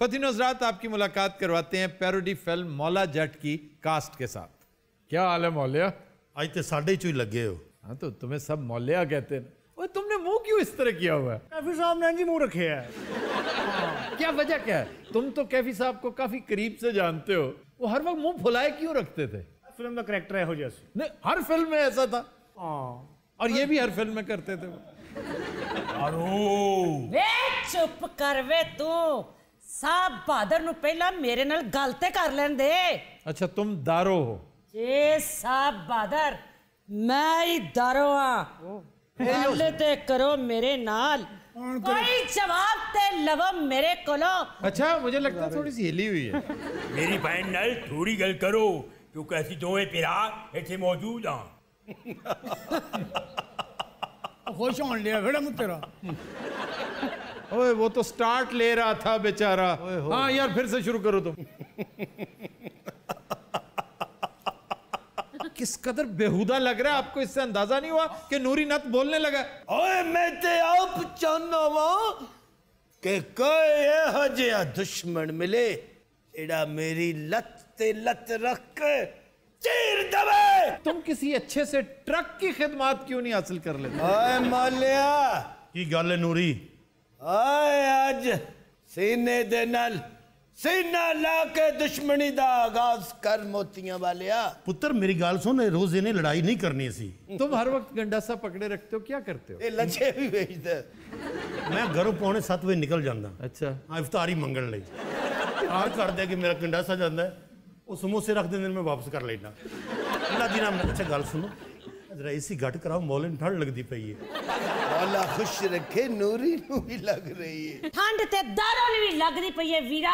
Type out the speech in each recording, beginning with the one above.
खुतिन हजरात आपकी मुलाकात करवाते हैं पैरोडी फिल्म मौला जट की कास्ट के साथ क्या हाल है मौलिया आज तो साढ़े चू लगे हो हाँ तो तुम्हें सब मौलिया कहते हैं ओए तुमने मुंह क्यों इस तरह किया हुआ है कैफी साहब ने जी मुंह रखे है हाँ, क्या वजह क्या है तुम तो कैफी साहब को काफी करीब से जानते हो वो हर वक्त मुंह फुलाए क्यों रखते थे फिल्म का करेक्टर है हो जैसे नहीं हर फिल्म में ऐसा था हाँ। और ये भी हर फिल्म में करते थे वो अरे चुप कर वे तू साहब ਬਾਦਰ ਨੂੰ ਪਹਿਲਾਂ ਮੇਰੇ ਨਾਲ ਗੱਲ ਤੇ ਕਰ ਲੈਣ ਦੇ ਅੱਛਾ ਤੁਮ ਦਾਰੋ ਹੋ ਜੀ ਸਾਹਿਬ ਬਾਦਰ ਮੈਂ ਹੀ ਦਾਰੋ ਆ ਗੱਲ ਤੇ ਕਰੋ कोई जवाब ते लवो मेरे कोलो अच्छा मुझे लगता है थोड़ी सी हिली हुई है मेरी बहन नाल थोड़ी गल करो क्योंकि ऐसी दोए पिरा इथे मौजूद हां खुश होन लिया बेटा मुझ तेरा ओए वो तो स्टार्ट ले रहा था बेचारा हाँ यार फिर से शुरू करो तुम किस कदर बेहुदा लग रहा है आपको इससे अंदाजा नहीं हुआ कि नूरी नत बोलने लगा ओए मैं ते आप चाहना वा के कए हजिया दुश्मन मिले एड़ा मेरी लत ते लत रख के चीर दबे तुम किसी अच्छे से ट्रक की खिदमत क्यों नहीं हासिल कर लेते ओए मालिया की गल है नूरी ਆਏ ਅੱਜ ਸੀਨੇ ਦੇ ਨਾਲ ਸੀਨਾ ਲਾ ਕੇ ਦੁਸ਼ਮਣੀ ਦਾ ਆਗਾਜ਼ ਕਰ ਮੋਤੀਆਂ ਵਾਲਿਆ ਪੁੱਤਰ ਮੇਰੀ ਗੱਲ ਸੁਣ ਰੋਜ਼ ਇਹਨੇ ਲੜਾਈ ਨਹੀਂ ਕਰਨੀ ਸੀ ਤੂੰ ਹਰ ਵਕਤ ਗੰਡਾ ਸਾ ਪਕੜੇ ਰੱਖਦੇ ਹੋ ਕੀ ਕਰਦੇ ਹੋ ਇਹ ਲੱਛੇ ਵੀ ਵੇਚਦਾ ਮੈਂ ਘਰੋਂ ਪੌਣੇ 7 ਵਜੇ ਨਿਕਲ ਜਾਂਦਾ ਅੱਛਾ ਆ ਇਫਤਾਰੀ ਮੰਗਣ ਲਈ ਆ ਕਰਦੇ ਕਿ ਮੇਰਾ ਸਾ ਜਾਂਦਾ ਉਹ ਸਮੋਸੇ ਰੱਖ ਦਿੰਦੇ ਨੇ ਮੈਂ ਵਾਪਸ ਕਰ ਲੈਣਾ ਅੱਲਾ ਦੀ ਨਾਮ ਅੱਛਾ ਗੱਲ ਸੁਣੋ जरा इसी घट कराओ ਮੌਲੇ ठंड लगती ਲੱਗਦੀ है ਹੈ ਮੌਲਾ ਖੁਸ਼ नूरी ਨੂਰੀ ਨੂੰ ਵੀ ਲੱਗ ਰਹੀ ਹੈ ਠੰਡ भी ਦਾਰੋਂ ਵੀ है वीरा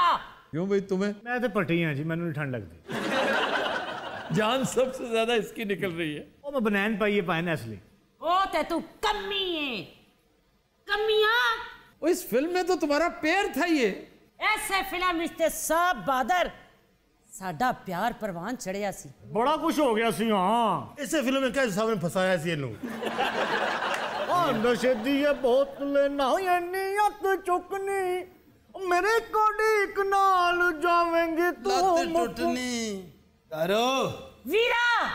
क्यों भाई तुम्हें मैं तो पटी हां जी मेनू नहीं ठंड लगती जान सबसे ज्यादा इसकी निकल रही है ओ मैं बनैन पाई है पाइन असली ओ ते तू कमी है कमियां ओ इस फिल्म में तो तुम्हारा पैर था ये ऐसे फिल्म इससे सब बादर ਸਾਡਾ ਪਿਆਰ ਪਰਵਾਨ ਚੜਿਆ ਸੀ ਬੜਾ ਕੁਝ ਹੋ ਗਿਆ ਸੀ ਹਾਂ ਇਸੇ ਫਿਲਮ ਵਿੱਚ ਕਾਇਦ ਸਾਹਿਬ ਨੇ ਫਸਾਇਆ ਸੀ ਇਹਨੂੰ ਆ ਨਸ਼ੇ ਦੀ ਇਹ ਬਹੁਤ ਲੈਣਾ ਯਾਨੀ ਅੱਤ ਚੁੱਕਣੀ ਮੇਰੇ ਕੋਡੀਕ ਨਾਲ ਜਾਵੇਂਗੇ ਤੂੰ ਟੁੱਟਣੀ ਕਰੋ ਵੀਰਾ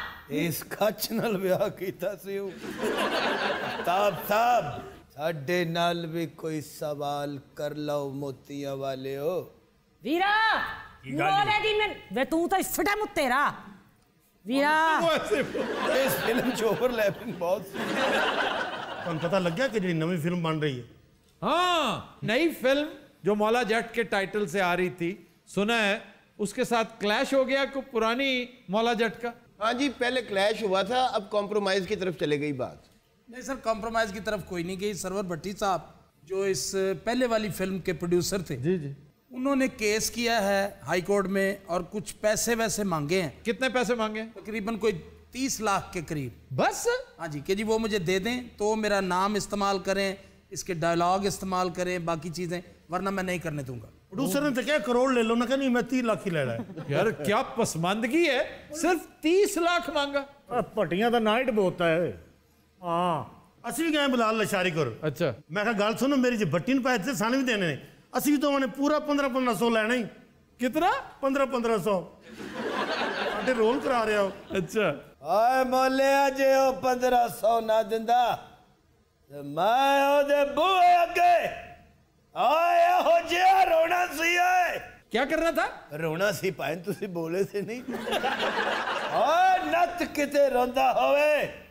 ਇਸ ਖੱਚ ਨਾਲ ਵਿਆਹ ਕੀਤਾ ਸੀ ਉਹ ਤਾਬ ਤਾਬ ਸਾਡੇ ਨਾਲ ਵੀ ਕੋਈ ਸਵਾਲ ਕਰ ਲਓ ਮੋਤੀਆਂ ਵਾਲਿਓ ਵੀਰਾ वे तू तो वीरा हाँ, इस फिल्म च ओवरलैपिंग बहुत हाँ नई फिल्म जो मौला जट के टाइटल से आ रही थी सुना है उसके साथ क्लैश हो गया को पुरानी मौला जट का हाँ जी पहले क्लैश हुआ था अब कॉम्प्रोमाइज की तरफ चले गई बात नहीं सर कॉम्प्रोमाइज की तरफ कोई नहीं गई सरवर भट्टी साहब जो इस पहले वाली फिल्म के प्रोड्यूसर थे जी जी उन्होंने केस किया है हाई कोर्ट में और कुछ पैसे वैसे मांगे हैं कितने पैसे मांगे तकरीबन कोई तीस लाख के करीब बस हाँ जी के जी वो मुझे दे दें तो मेरा नाम इस्तेमाल करें इसके डायलॉग इस्तेमाल करें बाकी चीज़ें वरना मैं नहीं करने दूंगा प्रोड्यूसर ने तो क्या करोड़ ले लो ना कहीं मैं तीस लाख ही ले रहा है यार क्या पसमानदगी है सिर्फ तीस लाख मांगा पटिया का नाइट बोता है हाँ असं भी गए बुला लशारी करो अच्छा मैं गल सुनो मेरी जो भट्टी पैसे सन भी देने ਅਸੀਂ ਤਾਂ ਉਹਨੇ ਪੂਰਾ 15 1500 ਲੈਣਾ ਹੀ ਕਿਤਨਾ 15 1500 ਸਾਡੇ ਰੋਲ ਕਰਾ ਰਿਹਾ ਹੋ ਅੱਛਾ ਆਏ ਮੋਲਿਆ ਜੇ ਉਹ 1500 ਨਾ ਦਿੰਦਾ ਤੇ ਮੈਂ ਉਹਦੇ ਬੂਹੇ ਅੱਗੇ ਆਏ ਹੋ ਜਿਹਾ ਰੋਣਾ ਸੀ ਓਏ ਕੀ ਕਰਨਾ ਥਾ ਰੋਣਾ ਸੀ ਭਾਈ ਤੁਸੀਂ ਬੋਲੇ ਸੀ ਨਹੀਂ ਓਏ ਨੱਤ ਕਿਤੇ ਰੋਂਦਾ ਹੋਵੇ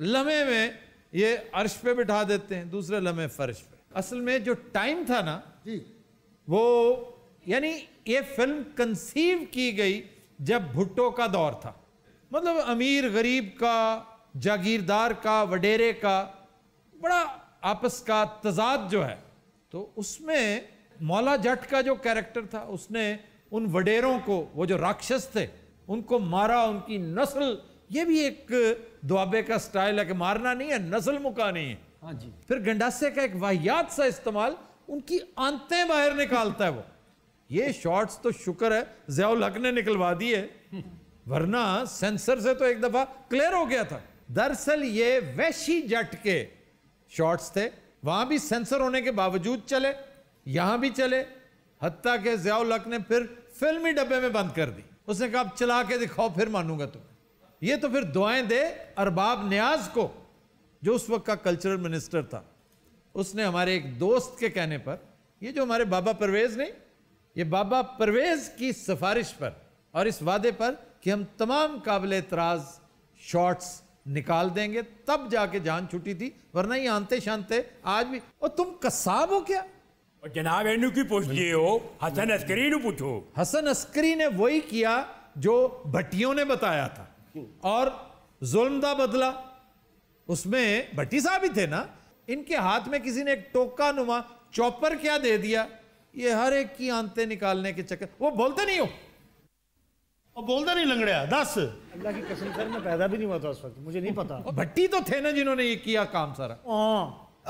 लम्हे में ये अर्श पे बिठा देते हैं दूसरे लम्हे फर्श पे असल में जो टाइम था ना जी वो यानी ये फिल्म कंसीव की गई जब भुट्टो का दौर था मतलब अमीर गरीब का जागीरदार का वडेरे का बड़ा आपस का तजाद जो है तो उसमें मौला जट का जो कैरेक्टर था उसने उन वडेरों को वो जो राक्षस थे उनको मारा उनकी नस्ल ये भी एक दुआबे का स्टाइल है कि मारना नहीं है नस्ल मुकानी है हाँ जी फिर गंडासे का एक वाहियात सा इस्तेमाल उनकी आंतें बाहर निकालता है वो ये शॉट्स तो शुक्र है जयाउल हक ने निकलवा दी है वरना सेंसर से तो एक दफा क्लियर हो गया था दरअसल ये वैशी जट के शॉट्स थे वहां भी सेंसर होने के बावजूद चले यहां भी चले हत्या के जयाउल हक ने फिर फिल्मी डब्बे में बंद कर दी उसने कहा चला के दिखाओ फिर मानूंगा तुम्हें ये तो फिर दुआएं दे अरबाब न्याज को जो उस वक्त का कल्चरल मिनिस्टर था उसने हमारे एक दोस्त के कहने पर ये जो हमारे बाबा परवेज ने ये बाबा परवेज की सिफारिश पर और इस वादे पर कि हम तमाम काबिल एतराज शॉर्ट्स निकाल देंगे तब जाके जान छुटी थी वरना ही आंते शानते आज भी और तुम कसाब हो क्या और जनाब एनू की पूछ लिए हो हसन अस्करी ने पूछो हसन अस्करी ने वही किया जो भट्टियों ने बताया था और जुल्म का बदला उसमें भट्टी साहब ही थे ना इनके हाथ में किसी ने एक टोका नुमा चौपर क्या दे दिया ये हर एक की आंते निकालने के चक्कर वो बोलते नहीं हो और बोलता नहीं लंगड़िया दस अल्लाह की कसम सर मैं पैदा भी नहीं हुआ था उस वक्त मुझे नहीं पता भट्टी तो थे ना जिन्होंने ये किया काम सारा हाँ।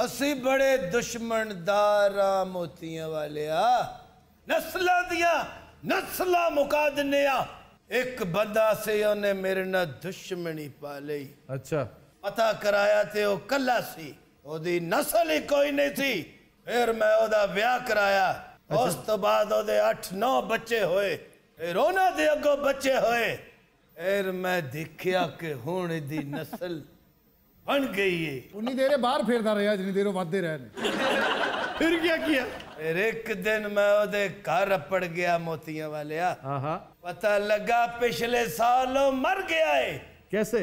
असी बड़े दुश्मन दारा मोतिया वाले नस्ला दिया नस्ला मुका दिने ਇੱਕ ਬੰਦਾ ਸੀ ਉਹਨੇ ਮੇਰੇ ਨਾਲ ਦੁਸ਼ਮਣੀ ਪਾ ਲਈ ਅੱਛਾ ਪਤਾ ਕਰਾਇਆ ਤੇ ਉਹ ਕੱਲਾ ਸੀ ਉਹਦੀ ਨਸਲ ਹੀ ਕੋਈ ਨਹੀਂ ਸੀ ਫਿਰ ਮੈਂ ਉਹਦਾ ਵਿਆਹ ਕਰਾਇਆ ਉਸ ਤੋਂ ਬਾਅਦ ਉਹਦੇ 8-9 ਬੱਚੇ ਹੋਏ ਫਿਰ ਉਹਨਾਂ ਦੇ ਅੱਗੋਂ ਬੱਚੇ ਹੋਏ ਫਿਰ ਮੈਂ ਦੇਖਿਆ ਕਿ ਹੁਣ ਦੀ ਨਸਲ ਬਣ ਗਈ ਏ ਉਨੀ ਦੇਰੇ ਬਾਹਰ ਫੇਰਦਾ ਰਿਹਾ ਜਿੰਨੀ ਦੇਰ ਉਹ ਵਾਦੇ ਰਹੇ ਨੇ ਫਿਰ ਕੀ ਕੀਆ ਫਿਰ ਇੱਕ ਦਿਨ ਮੈਂ ਉਹਦੇ ਘਰ ਪੜ ਗਿਆ ਮੋਤੀਆਂ ਵਾਲਿਆ ਹਾਂ ਹਾਂ पता लगा पिछले साल मर गया है कैसे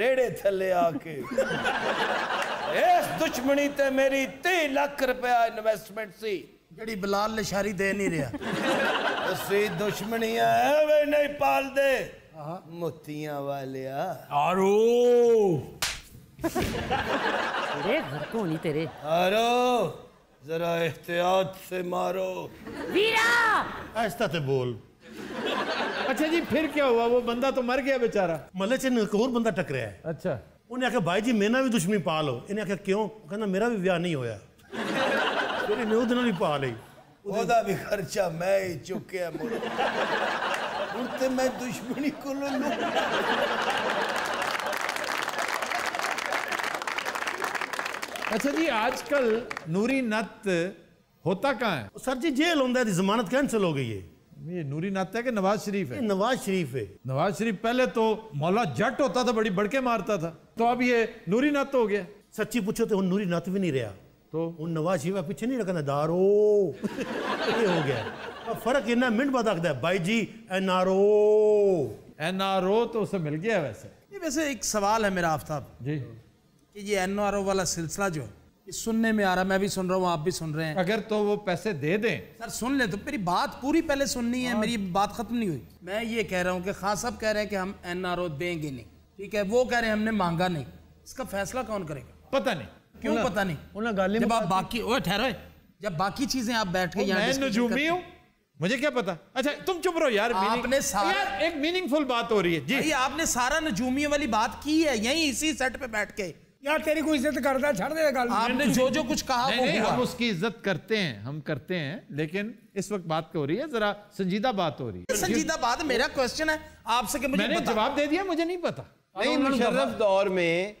रेड़े थले आके इस दुश्मनी ते मेरी ती लाख रुपया इन्वेस्टमेंट सी जड़ी बिलाल ਜਿਹੜੀ दे नहीं रहा उसी दुश्मनी है वे नहीं पाल दे मोतिया वाले आरो तेरे घर को नहीं तेरे आरो जरा एहतियात से मारो वीरा ऐसा तो बोल अच्छा जी फिर क्या हुआ वो बंदा तो मर गया बेचारा मल्ले चंद एक और बंदा टकराया है अच्छा उन्हें आखिया भाई जी मेरा भी दुश्मनी पा लो इन्हें आखिया क्यों कहना मेरा भी विवाह नहीं होया फिर इन्हें उधर भी पा ली ओदा भी खर्चा मैं ही चुकया मुड़ मुड़ ते मैं दुश्मनी कोलों अच्छा जी आजकल नूरी नत होता कहाँ है सर जी जेल होता है जमानत कैंसिल हो गई है ये नूरी नाता है कि नवाज शरीफ है नवाज शरीफ है नवाज शरीफ पहले तो मौला जट होता था बड़ी बड़के मारता था तो अब ये नूरी नात हो गया सच्ची पूछो तो नूरी नात भी नहीं रहा तो उन नवाज शरीफ पीछे नहीं रखना दारो ये हो गया तो फर्क इतना मिनट बाद है भाई ji N R O N R O तो उसे मिल गया वैसे ये वैसे एक सवाल है मेरा आफ्ताब जी कि ये एन आर ओ वाला सिलसिला जो है सुनने में आ रहा मैं भी सुन रहा हूँ आप भी सुन रहे हैं अगर तो वो पैसे दे दें सर सुन ले तो मेरी बात पूरी पहले सुननी है हाँ। मेरी बात खत्म नहीं हुई मैं ये कह रहा हूँ कि खास साहब कह रहे हैं कि हम एन देंगे नहीं ठीक है वो कह रहे हैं हमने मांगा नहीं इसका फैसला कौन करेगा पता नहीं क्यों पता नहीं गाली जब आप बाकी ओए ठहरो जब बाकी चीजें आप बैठ के मैं हूं। मुझे क्या पता अच्छा तुम चुप रहो यार आपने सारा यार एक मीनिंगफुल बात हो रही है जी आपने सारा नजूमियों वाली बात की है यही इसी सेट पे बैठ के यार तेरी कोई इज्जत करता छड़ दे आपने जो जो कुछ कहा नहीं, वो नहीं, हम उसकी इज्जत करते हैं हम करते हैं लेकिन इस वक्त बात हो रही है जरा संजीदा बात हो रही है संजीदा बात मेरा क्वेश्चन है आपसे कि मुझे मैंने जवाब दे दिया मुझे नहीं पता नहीं मुशर्रफ दौर में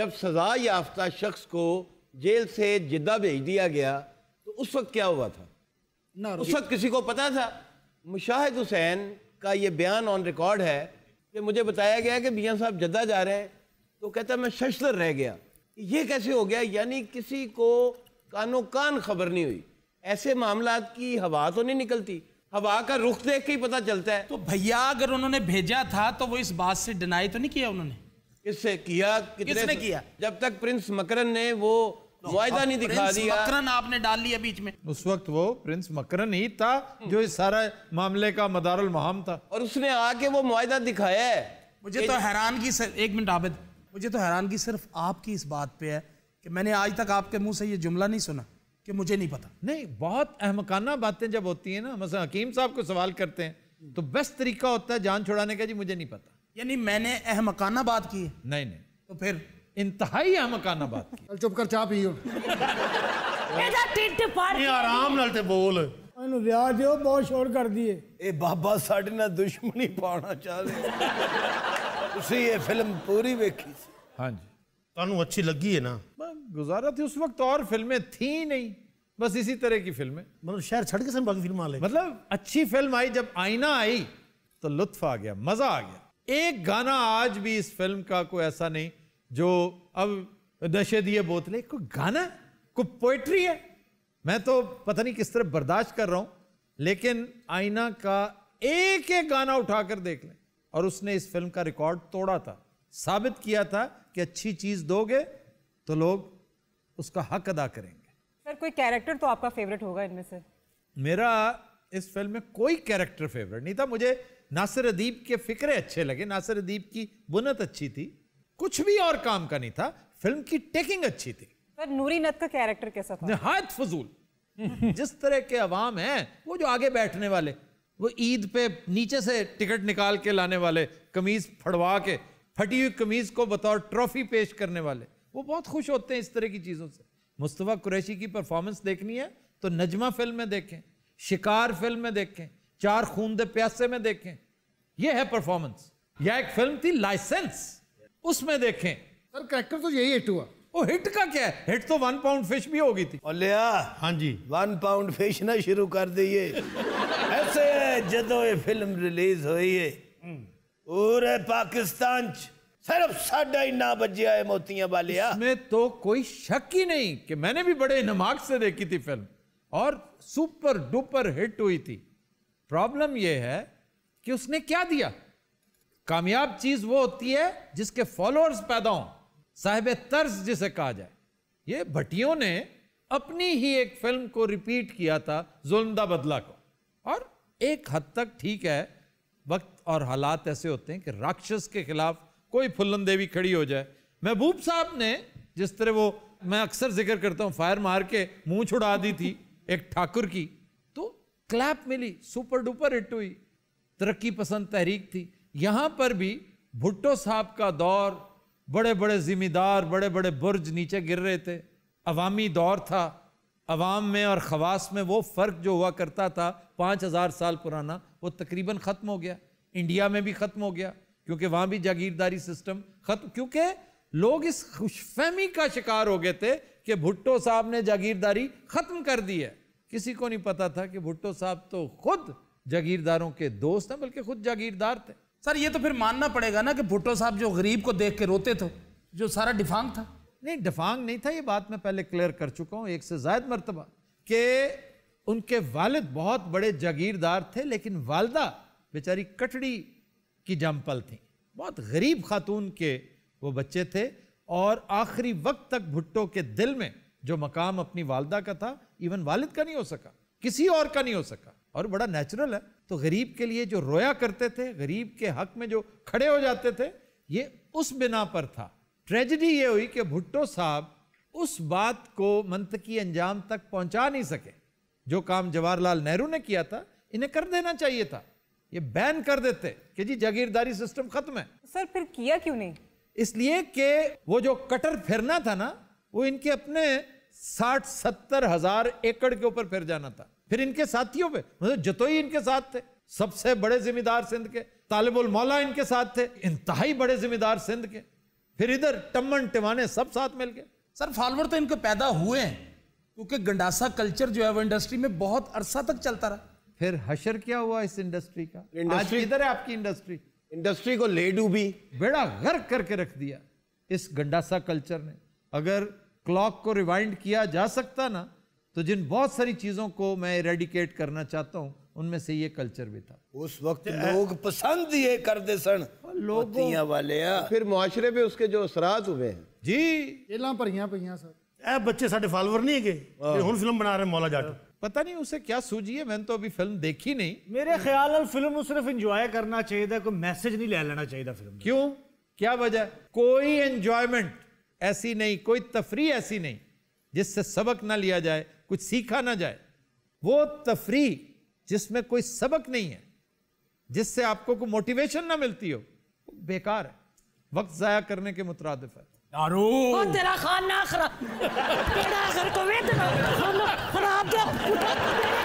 जब सजा याफ्ता शख्स को जेल से जिद्दा भेज दिया गया तो उस वक्त क्या हुआ था उस वक्त किसी को पता था मुशाहिद हुसैन का ये बयान ऑन रिकॉर्ड है कि मुझे बताया गया कि मियाँ साहब जद्दा जा रहे हैं तो कहता मैं शशलर रह गया ये कैसे हो गया यानी किसी को कानों कान खबर नहीं हुई ऐसे मामला की हवा तो नहीं निकलती हवा का रुख देख के ही पता चलता है तो भैया अगर उन्होंने भेजा था तो वो इस बात से डिनाई तो नहीं किया उन्होंने किससे किया किसने किया जब तक प्रिंस मकरन ने वो मुआदा नहीं दिखा दिया मकरन आपने डाल लिया बीच में उस वक्त वो प्रिंस मकरन ही था जो इस सारा मामले का मदारुल महाम था और उसने आके वो मुआदा दिखाया है मुझे तो हैरान की एक मिनट आबिद मुझे तो हैरानगी सिर्फ आपकी इस बात पे है कि मैंने आज तक आपके मुंह से ये जुमला नहीं सुना कि मुझे नहीं पता नहीं बहुत अहमकाना बातें जब होती हैं ना मसला हकीम साहब को सवाल करते हैं तो बेस्ट तरीका होता है जान छुड़ाने का जी मुझे नहीं पता यानी मैंने अहमकाना बात की है नहीं नहीं तो फिर इंतहाई अहमकाना बात की चुप कर चाह पी आराम बोल बहुत शोर कर दिए बाबा सा दुश्मनी पाना चाहिए ਤੁਸੀਂ ਇਹ ਫਿਲਮ ਪੂਰੀ ਵੇਖੀ ਸੀ ਹਾਂਜੀ ਤੁਹਾਨੂੰ ਅੱਛੀ ਲੱਗੀ ਹੈ ਨਾ गुजारा थी उस वक्त और फिल्में थी नहीं बस इसी तरह की फिल्में मतलब शहर छड़ के सब बाकी फिल्म आ मतलब अच्छी फिल्म आई जब आईना आई तो लुत्फ आ गया मजा आ गया एक गाना आज भी इस फिल्म का कोई ऐसा नहीं जो अब नशे दिए बोतले कोई गाना कोई पोइट्री है मैं तो पता नहीं किस तरह बर्दाश्त कर रहा हूं लेकिन आईना का एक एक गाना उठाकर देख लें और उसने इस फिल्म का रिकॉर्ड तोड़ा था साबित किया था कि अच्छी चीज़ दोगे तो लोग उसका हक अदा करेंगे सर कोई कैरेक्टर तो आपका फेवरेट होगा इनमें से मेरा इस फिल्म में कोई कैरेक्टर फेवरेट नहीं था मुझे नासिर अदीब के फिक्रे अच्छे लगे नासिर अदीब की बुनत अच्छी थी कुछ भी और काम का नहीं था फिल्म की टेकिंग अच्छी थी सर नूरी नथ का कैरेक्टर कैसा था नहायत फजूल जिस तरह के अवाम हैं वो जो आगे बैठने वाले वो ईद पे नीचे से टिकट निकाल के लाने वाले कमीज फड़वा के फटी हुई कमीज को बतौर ट्रॉफी पेश करने वाले वो बहुत खुश होते हैं इस तरह की चीज़ों से मुस्तफ़ा कुरैशी की परफॉर्मेंस देखनी है तो नजमा फिल्म में देखें शिकार फिल्म में देखें चार दे प्यासे में देखें यह है परफॉर्मेंस यह एक फिल्म थी लाइसेंस उसमें देखें सर करेक्टर तो यही हिट हुआ वो हिट का क्या है हिट तो वन पाउंड फिश भी होगी थी और लिया हाँ जी वन पाउंड फिश ना शुरू कर दिए जो ये फिल्म रिलीज हुई है पूरे पाकिस्तान सिर्फ साढ़ा ही ना बजिया है मोतिया वालिया में तो कोई शक ही नहीं कि मैंने भी बड़े नमाक से देखी थी फिल्म और सुपर डुपर हिट हुई थी प्रॉब्लम यह है कि उसने क्या दिया कामयाब चीज वो होती है जिसके फॉलोअर्स पैदा हों साहिब तर्ज जिसे कहा जाए ये भटियों ने अपनी ही एक फिल्म को रिपीट किया था जुल्म बदला को और एक हद तक ठीक है वक्त और हालात ऐसे होते हैं कि राक्षस के खिलाफ कोई फुल्लन देवी खड़ी हो जाए महबूब साहब ने जिस तरह वो मैं अक्सर जिक्र करता हूँ फायर मार के मुंह छुड़ा दी थी एक ठाकुर की तो क्लैप मिली सुपर डुपर हिट हुई तरक्की पसंद तहरीक थी यहाँ पर भी भुट्टो साहब का दौर बड़े बड़े जिम्मेदार बड़े बड़े बुर्ज नीचे गिर रहे थे अवामी दौर था अवाम में और ख़वास में वो फ़र्क जो हुआ करता था पाँच हज़ार साल पुराना वो तकरीबन ख़त्म हो गया इंडिया में भी ख़त्म हो गया क्योंकि वहाँ भी जागीरदारी सिस्टम ख़त्म क्योंकि लोग इस खुशफहमी का शिकार हो गए थे कि भुट्टो साहब ने जागीरदारी ख़त्म कर दी है किसी को नहीं पता था कि भुट्टो साहब तो खुद जागीरदारों के दोस्त हैं बल्कि खुद जागीरदार थे सर ये तो फिर मानना पड़ेगा ना कि भुट्टो साहब जो गरीब को देख के रोते थे जो सारा डिफांग था नहीं डफांग नहीं था ये बात मैं पहले क्लियर कर चुका हूँ एक से ज्यादा मरतबा कि उनके वालिद बहुत बड़े जागीरदार थे लेकिन वालदा बेचारी कटड़ी की जम्पल थी बहुत गरीब खातून के वो बच्चे थे और आखिरी वक्त तक भुट्टो के दिल में जो मकाम अपनी वालदा का था इवन वालिद का नहीं हो सका किसी और का नहीं हो सका और बड़ा नेचुरल है तो गरीब के लिए जो रोया करते थे गरीब के हक में जो खड़े हो जाते थे ये उस बिना पर था ट्रेजिडी ये हुई कि भुट्टो साहब उस बात को मंतकी अंजाम तक पहुंचा नहीं सके जो काम जवाहरलाल नेहरू ने किया था इन्हें कर देना चाहिए था ये बैन कर देते कि जी जागीरदारी सिस्टम खत्म है सर फिर किया क्यों नहीं इसलिए कि वो जो कटर फिरना था ना वो इनके अपने साठ सत्तर हजार एकड़ के ऊपर फिर जाना था फिर इनके साथियों पे मतलब जतोई इनके साथ थे सबसे बड़े जिम्मेदार सिंध के तालिबुल मौला इनके साथ थे इंतहाई बड़े जिम्मेदार सिंध के फिर इधर टमन टिवाने सब साथ मिल गए सर फॉलोअर तो इनके पैदा हुए हैं क्योंकि गंडासा कल्चर जो है वो इंडस्ट्री में बहुत अरसा तक चलता रहा फिर हशर क्या हुआ इस इंडस्ट्री का इंडस्ट्री इधर है आपकी इंडस्ट्री इंडस्ट्री को ले डूबी बेड़ा गर्क करके रख दिया इस गंडासा कल्चर ने अगर क्लॉक को रिवाइंड किया जा सकता ना तो जिन बहुत सारी चीज़ों को मैं रेडिकेट करना चाहता हूं उनमें से ये कल्चर भी था उस वक्त लोग पसंद ये करते सन लोगों वाले तो फिर मुआरे पे उसके जो असरात हुए हैं जी जेल भरिया पई बच्चे साढ़े फॉलोअर नहीं है हूँ फिल्म बना रहे मौला जाट हाँ। पता नहीं उसे क्या सूझी है मैंने तो अभी फिल्म देखी नहीं मेरे ख्याल फिल्म सिर्फ इंजॉय करना चाहिए कोई मैसेज नहीं ले लेना चाहिए फिल्म क्यों क्या वजह कोई एंजॉयमेंट ऐसी नहीं कोई तफरी ऐसी नहीं जिससे सबक ना लिया जाए कुछ सीखा ना जाए वो तफरी जिसमें कोई सबक नहीं है जिससे आपको कोई मोटिवेशन ना मिलती हो बेकार है वक्त जाया करने के मुतरदफ है तेरा खाना खराब तो खराब को तो खराब